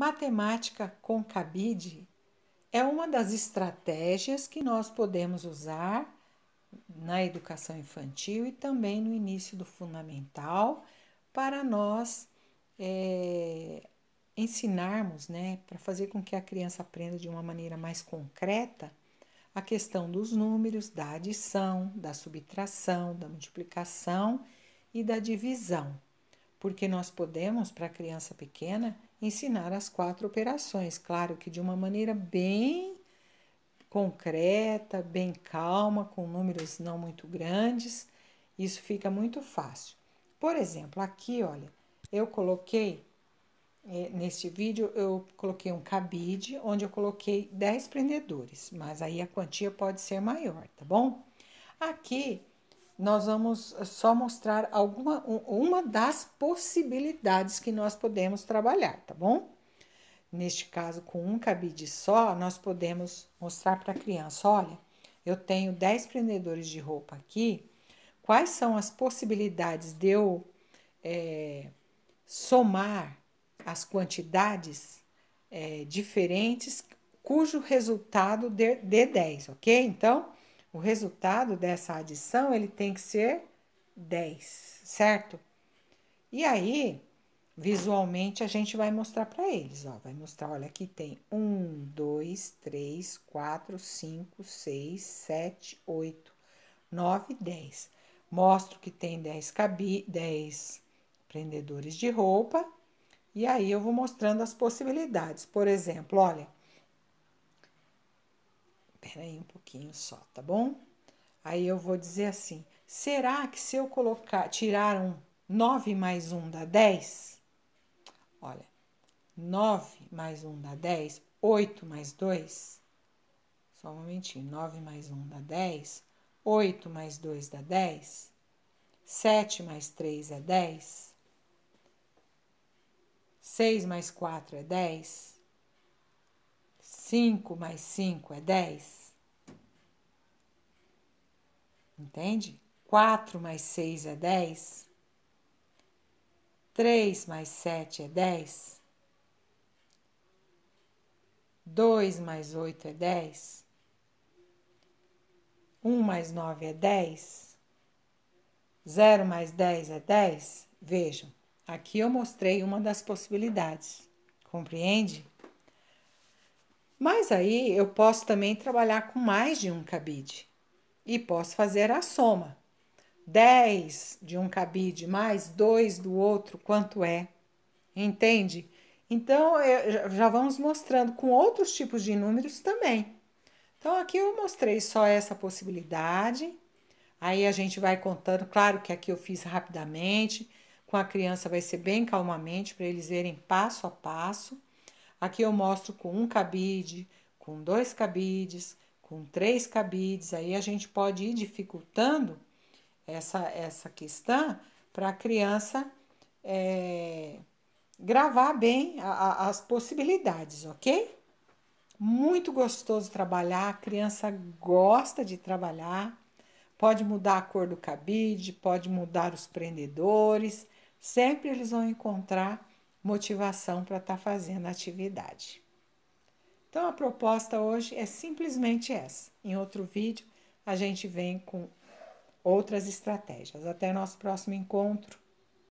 matemática com cabide é uma das estratégias que nós podemos usar na educação infantil e também no início do fundamental para nós é, ensinarmos, né, para fazer com que a criança aprenda de uma maneira mais concreta a questão dos números, da adição, da subtração, da multiplicação e da divisão porque nós podemos, para a criança pequena, ensinar as quatro operações, claro que de uma maneira bem concreta, bem calma, com números não muito grandes, isso fica muito fácil. Por exemplo, aqui, olha, eu coloquei é, neste vídeo eu coloquei um cabide onde eu coloquei 10 prendedores, mas aí a quantia pode ser maior, tá bom? Aqui nós vamos eh, só mostrar alguma uma das possibilidades que nós podemos trabalhar, tá bom? Neste caso, com um cabide só, nós podemos mostrar para a criança: olha, eu tenho 10 prendedores de roupa aqui, quais são as possibilidades de eu é, somar as quantidades é, diferentes cujo resultado dê, dê 10, ok? Então, o resultado dessa adição ele tem que ser 10, certo? E aí, visualmente, a gente vai mostrar para eles. Ó, vai mostrar, olha, aqui tem 1, 2, 3, 4, 5, 6, 7, 8, 9, 10. Mostro que tem 10, cabi 10 prendedores de roupa. E aí, eu vou mostrando as possibilidades. Por exemplo, olha Espera aí um pouquinho só, tá bom? Aí eu vou dizer assim: será que se eu colocar, tirar um 9 mais 1 dá 10? Olha, 9 mais 1 dá 10, 8 mais 2. Só um momentinho, 9 mais 1 dá 10, 8 mais 2 dá 10, 7 mais 3 é 10, 6 mais 4 é 10, 5 mais 5 é 10. Entende? 4 mais 6 é 10. 3 mais 7 é 10. 2 mais 8 é 10. 1 mais 9 é 10. 0 mais 10 é 10. Vejam, aqui eu mostrei uma das possibilidades. Compreende? Mas aí eu posso também trabalhar com mais de um cabide e posso fazer a soma. 10 de um cabide mais 2 do outro, quanto é? Entende? Então, já vamos mostrando com outros tipos de números também. Então, aqui eu mostrei só essa possibilidade. Aí a gente vai contando, claro que aqui eu fiz rapidamente, com a criança vai ser bem calmamente para eles verem passo a passo. Aqui eu mostro com um cabide, com dois cabides, com três cabides, aí a gente pode ir dificultando essa, essa questão para a criança é, gravar bem a, a, as possibilidades, ok? Muito gostoso trabalhar, a criança gosta de trabalhar, pode mudar a cor do cabide, pode mudar os prendedores, sempre eles vão encontrar motivação para estar tá fazendo a atividade. Então a proposta hoje é simplesmente essa. Em outro vídeo a gente vem com outras estratégias. Até nosso próximo encontro.